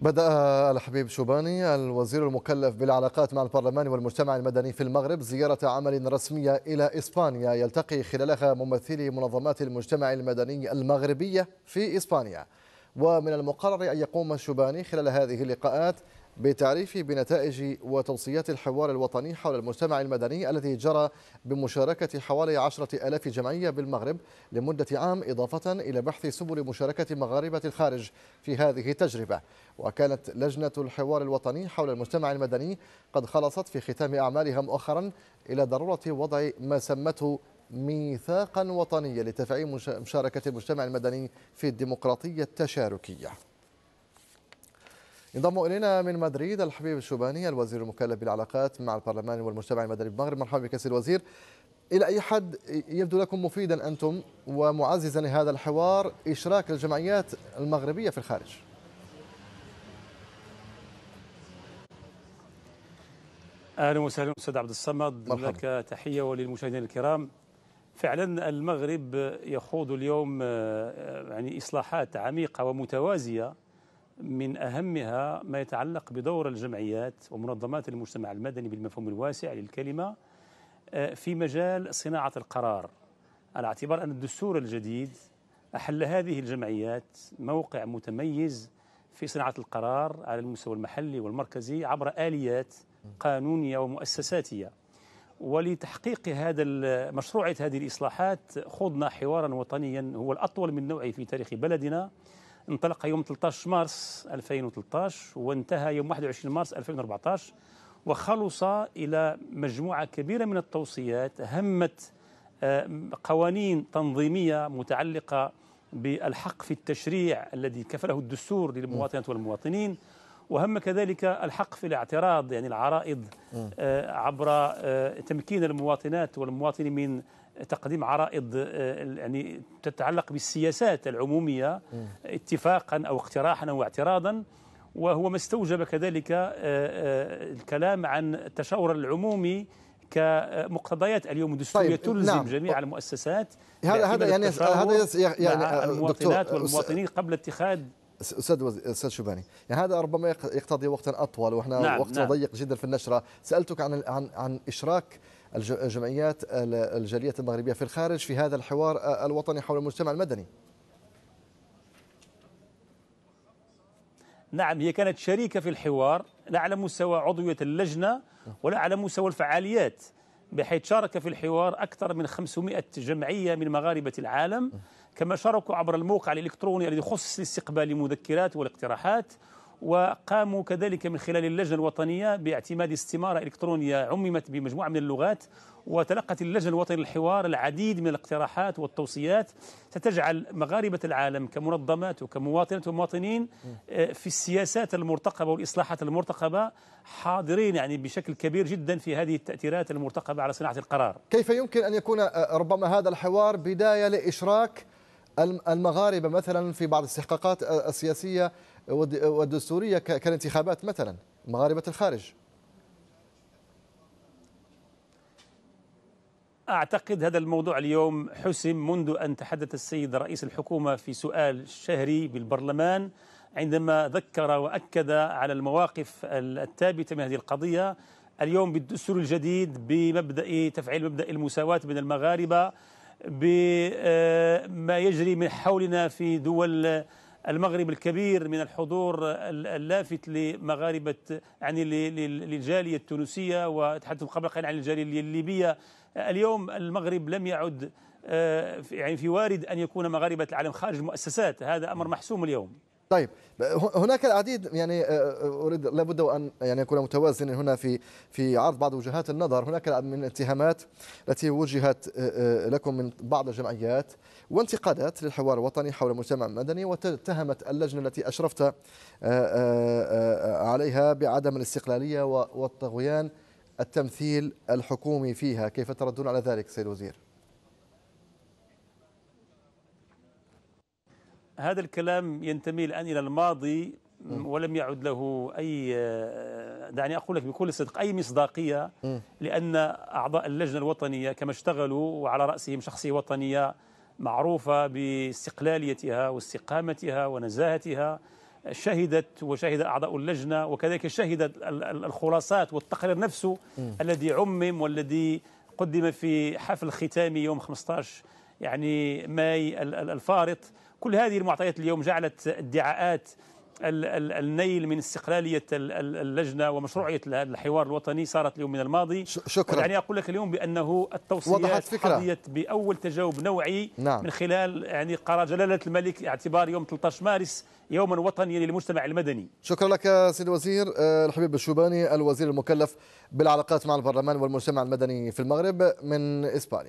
بدأ الحبيب شوباني الوزير المكلف بالعلاقات مع البرلمان والمجتمع المدني في المغرب زيارة عمل رسمية إلى إسبانيا يلتقي خلالها ممثلي منظمات المجتمع المدني المغربية في إسبانيا ومن المقرر أن يقوم شوباني خلال هذه اللقاءات بتعريف بنتائج وتوصيات الحوار الوطني حول المجتمع المدني الذي جرى بمشاركة حوالي عشرة ألاف جمعية بالمغرب لمدة عام إضافة إلى بحث سبل مشاركة مغاربة الخارج في هذه التجربة وكانت لجنة الحوار الوطني حول المجتمع المدني قد خلصت في ختام أعمالها مؤخرا إلى ضرورة وضع ما سمته ميثاقا وطنيا لتفعيل مشاركة المجتمع المدني في الديمقراطية التشاركية ينضم الينا من مدريد الحبيب الشوباني الوزير المكلف بالعلاقات مع البرلمان والمجتمع المدني بالمغرب مرحبا بك سي الوزير الى اي حد يبدو لكم مفيدا انتم ومعززا لهذا الحوار اشراك الجمعيات المغربيه في الخارج اهلا وسهلا استاذ عبد الصمد لك تحيه وللمشاهدين الكرام فعلا المغرب يخوض اليوم آه، يعني اصلاحات عميقه ومتوازيه من أهمها ما يتعلق بدور الجمعيات ومنظمات المجتمع المدني بالمفهوم الواسع للكلمة آه، في مجال صناعة القرار على اعتبار أن الدستور الجديد أحل هذه الجمعيات موقع متميز في صناعة القرار على المستوى المحلي والمركزي عبر آليات قانونية ومؤسساتية ولتحقيق هذا مشروعية هذه الإصلاحات خوضنا حوارا وطنيا هو الأطول من نوعه في تاريخ بلدنا انطلق يوم 13 مارس 2013 وانتهى يوم 21 مارس 2014 وخلص إلى مجموعة كبيرة من التوصيات همت آه، قوانين تنظيمية متعلقة بالحق في التشريع الذي كفله الدستور للمواطنات والمواطنين وهم كذلك الحق في الاعتراض يعني العرائض آه، عبر آه، تمكين المواطنات والمواطنين من تقديم عرائض آه، يعني تتعلق بالسياسات العمومية اتفاقا أو اقتراحا أو اعتراضا وهو ما استوجب كذلك الكلام عن التشاور العمومي كمقتضيات اليوم الدستوريه طيب تلزم نعم. جميع المؤسسات هذا هذا يعني هذا يعني دكتور المواطنات والمواطنين قبل اتخاذ استاذ وز... استاذ شوباني يعني هذا ربما يقتضي وقتا اطول ونحن نعم وقت نعم. ضيق جدا في النشره سالتك عن عن عن اشراك الجمعيات الجاليه المغربيه في الخارج في هذا الحوار الوطني حول المجتمع المدني نعم هي كانت شريكه في الحوار لا على مستوى عضويه اللجنه نعم. ولا على مستوى الفعاليات بحيث شارك في الحوار أكثر من 500 جمعية من مغاربة العالم كما شاركوا عبر الموقع الإلكتروني الذي خصص لاستقبال المذكرات والاقتراحات وقاموا كذلك من خلال اللجنة الوطنية باعتماد استمارة إلكترونية عممت بمجموعة من اللغات وتلقت اللجنة الوطنية للحوار العديد من الاقتراحات والتوصيات ستجعل مغاربة العالم كمنظمات وكمواطنات ومواطنين آه، في السياسات المرتقبة والإصلاحات المرتقبة حاضرين يعني بشكل كبير جدا في هذه التأثيرات المرتقبة على صناعة القرار كيف يمكن أن يكون آه، ربما هذا الحوار بداية لإشراك المغاربة مثلا في بعض الاستحقاقات السياسية والدستورية كالانتخابات مثلا مغاربة الخارج أعتقد هذا الموضوع اليوم حسم منذ أن تحدث السيد رئيس الحكومة في سؤال شهري بالبرلمان عندما ذكر وأكد على المواقف الثابتة من هذه القضية اليوم بالدستور الجديد بمبدأ تفعيل مبدأ المساواة بين المغاربة بما آه، يجري من حولنا في دول المغرب الكبير من الحضور اللافت لمغاربة يعني للجالية التونسية وتحدث قبل قليل عن الجالية الليبية اليوم المغرب لم يعد آه، يعني في وارد أن يكون مغاربة العالم خارج المؤسسات هذا أمر محسوم اليوم طيب هناك العديد يعني آه، آه، اريد لابد وان يعني اكون متوازنا هنا في في عرض بعض وجهات النظر هناك من الاتهامات التي وجهت آه، لكم من بعض الجمعيات وانتقادات للحوار الوطني حول المجتمع المدني واتهمت اللجنه التي اشرفت عليها بعدم الاستقلاليه والطغيان التمثيل الحكومي فيها كيف تردون على ذلك سيد الوزير هذا الكلام ينتمي الآن إلى الماضي ولم يعد له أي آه، دعني أقول لك بكل صدق أي مصداقية لأن أعضاء اللجنة الوطنية كما اشتغلوا وعلى رأسهم شخصية وطنية معروفة باستقلاليتها واستقامتها ونزاهتها شهدت وشهد أعضاء اللجنة وكذلك شهدت الخلاصات والتقرير نفسه م. الذي عمم والذي قدم في حفل ختامي يوم 15 يعني ماي الفارط كل هذه المعطيات اليوم جعلت ادعاءات النيل من استقلالية اللجنة ومشروعية الحوار الوطني صارت اليوم من الماضي شكرا يعني أقول لك اليوم بأنه التوصيات فكرة. حظيت بأول تجاوب نوعي نعم. من خلال يعني قرار جلالة الملك اعتبار يوم 13 مارس يوما وطنيا للمجتمع المدني شكرا لك سيد الوزير أه، الحبيب الشوباني الوزير المكلف بالعلاقات مع البرلمان والمجتمع المدني في المغرب من إسبانيا